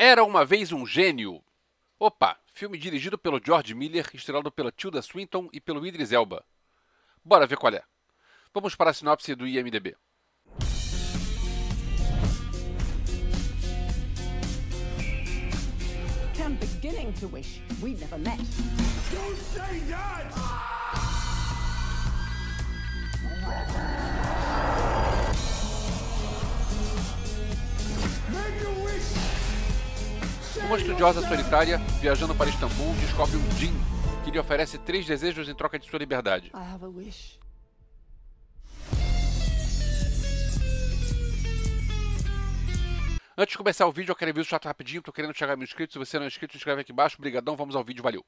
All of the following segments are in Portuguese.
Era uma vez um gênio. Opa, filme dirigido pelo George Miller, estrelado pela Tilda Swinton e pelo Idris Elba. Bora ver qual é. Vamos para a sinopse do IMDb. Don't say that! Uma estudiosa solitária, viajando para Istambul, descobre um Jin que lhe oferece três desejos em troca de sua liberdade. Ah, Antes de começar o vídeo, eu quero ver o chat rapidinho, tô querendo chegar a mil inscritos. Se você não é inscrito, se inscreve aqui embaixo. Obrigadão, vamos ao vídeo, valeu.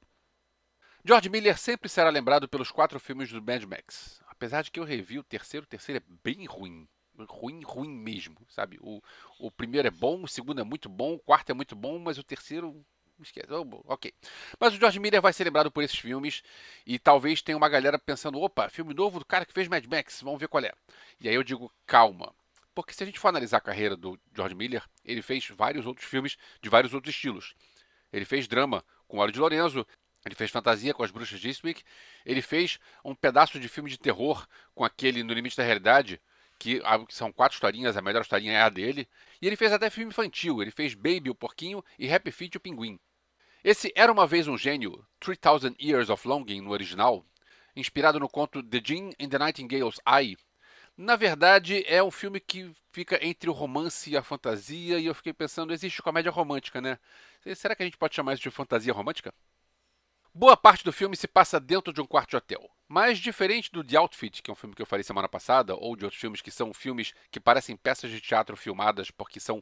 George Miller sempre será lembrado pelos quatro filmes do Mad Max. Apesar de que eu revi o terceiro, o terceiro é bem ruim ruim, ruim mesmo, sabe? O, o primeiro é bom, o segundo é muito bom, o quarto é muito bom, mas o terceiro esquece. Oh, ok. Mas o George Miller vai ser lembrado por esses filmes e talvez tenha uma galera pensando: opa, filme novo do cara que fez Mad Max, vamos ver qual é. E aí eu digo: calma. Porque se a gente for analisar a carreira do George Miller, ele fez vários outros filmes de vários outros estilos. Ele fez drama com Óleo de Lorenzo, ele fez fantasia com as bruxas de Eastwick, ele fez um pedaço de filme de terror com aquele No Limite da Realidade, que são quatro historinhas, a melhor historinha é a dele. E ele fez até filme infantil, ele fez Baby o Porquinho e Happy Feet o Pinguim. Esse Era Uma Vez um Gênio, 3000 Years of Longing no original, inspirado no conto The Jean and the Nightingale's Eye, na verdade, é um filme que fica entre o romance e a fantasia, e eu fiquei pensando, existe comédia romântica, né? Será que a gente pode chamar isso de fantasia romântica? Boa parte do filme se passa dentro de um quarto de hotel. Mas diferente do The Outfit, que é um filme que eu falei semana passada, ou de outros filmes que são filmes que parecem peças de teatro filmadas porque são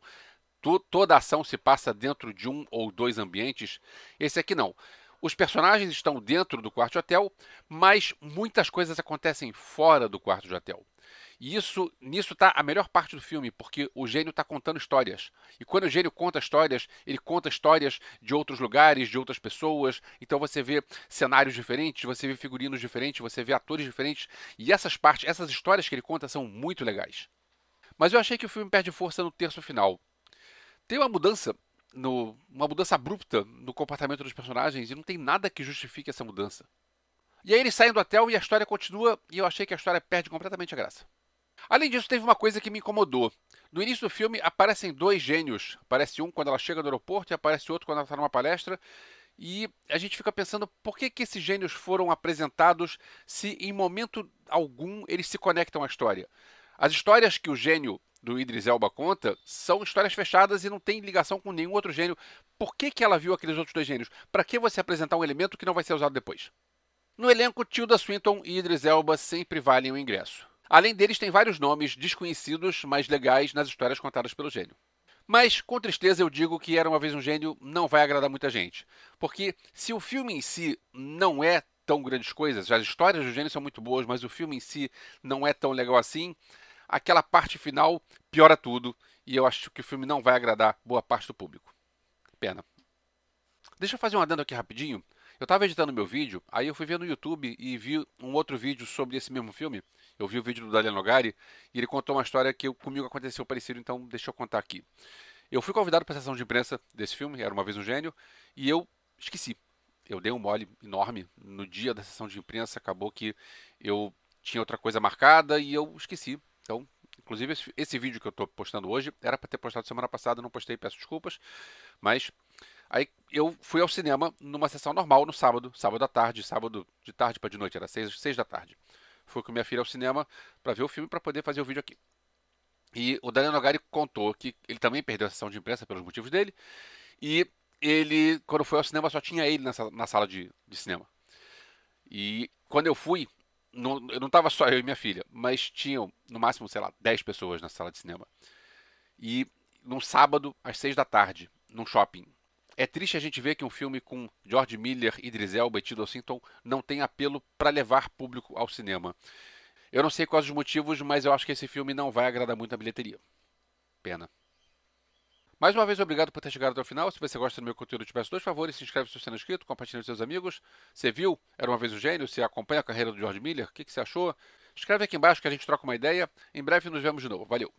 to toda a ação se passa dentro de um ou dois ambientes, esse aqui não. Os personagens estão dentro do quarto de hotel, mas muitas coisas acontecem fora do quarto de hotel. E isso, nisso está a melhor parte do filme, porque o gênio está contando histórias. E quando o gênio conta histórias, ele conta histórias de outros lugares, de outras pessoas. Então você vê cenários diferentes, você vê figurinos diferentes, você vê atores diferentes. E essas partes, essas histórias que ele conta são muito legais. Mas eu achei que o filme perde força no terço final. Tem uma mudança no, uma mudança abrupta no comportamento dos personagens e não tem nada que justifique essa mudança. E aí eles saem do hotel e a história continua e eu achei que a história perde completamente a graça. Além disso, teve uma coisa que me incomodou. No início do filme aparecem dois gênios. Aparece um quando ela chega no aeroporto e aparece outro quando ela está numa palestra. E a gente fica pensando por que, que esses gênios foram apresentados se em momento algum eles se conectam à história. As histórias que o gênio do Idris Elba conta são histórias fechadas e não tem ligação com nenhum outro gênio. Por que, que ela viu aqueles outros dois gênios? Para que você apresentar um elemento que não vai ser usado depois? No elenco, Tilda Swinton e Idris Elba sempre valem o ingresso. Além deles, tem vários nomes desconhecidos, mas legais nas histórias contadas pelo gênio. Mas, com tristeza, eu digo que Era uma Vez um Gênio não vai agradar muita gente. Porque, se o filme em si não é tão grandes coisas, as histórias do gênio são muito boas, mas o filme em si não é tão legal assim, aquela parte final piora tudo. E eu acho que o filme não vai agradar boa parte do público. Pena. Deixa eu fazer um adendo aqui rapidinho eu estava editando meu vídeo, aí eu fui ver no YouTube e vi um outro vídeo sobre esse mesmo filme. Eu vi o vídeo do Dalian Nogari e ele contou uma história que comigo aconteceu parecido, então deixa eu contar aqui. Eu fui convidado para a sessão de imprensa desse filme, Era Uma Vez um Gênio, e eu esqueci. Eu dei um mole enorme no dia da sessão de imprensa, acabou que eu tinha outra coisa marcada e eu esqueci. Então, inclusive, esse, esse vídeo que eu estou postando hoje era para ter postado semana passada, não postei, peço desculpas, mas Aí eu fui ao cinema numa sessão normal no sábado, sábado à tarde, sábado de tarde para de noite, era seis, seis da tarde. Fui com minha filha ao cinema para ver o filme para poder fazer o vídeo aqui. E o Daniel Nogari contou que ele também perdeu a sessão de imprensa pelos motivos dele. E ele, quando foi ao cinema, só tinha ele nessa, na sala de, de, cinema. E quando eu fui, não, eu não estava só eu e minha filha, mas tinham no máximo, sei lá, 10 pessoas na sala de cinema. E num sábado, às 6 da tarde, num shopping, é triste a gente ver que um filme com George Miller, Idris Elba e Tilda Swinton não tem apelo para levar público ao cinema. Eu não sei quais os motivos, mas eu acho que esse filme não vai agradar muito a bilheteria. Pena. Mais uma vez, obrigado por ter chegado até o final. Se você gosta do meu conteúdo, te peço dois favores. Se inscreve se você não é inscrito, compartilha com seus amigos. Você viu? Era uma vez o gênio? Você acompanha a carreira do George Miller? O que, que você achou? Escreve aqui embaixo que a gente troca uma ideia. Em breve nos vemos de novo. Valeu!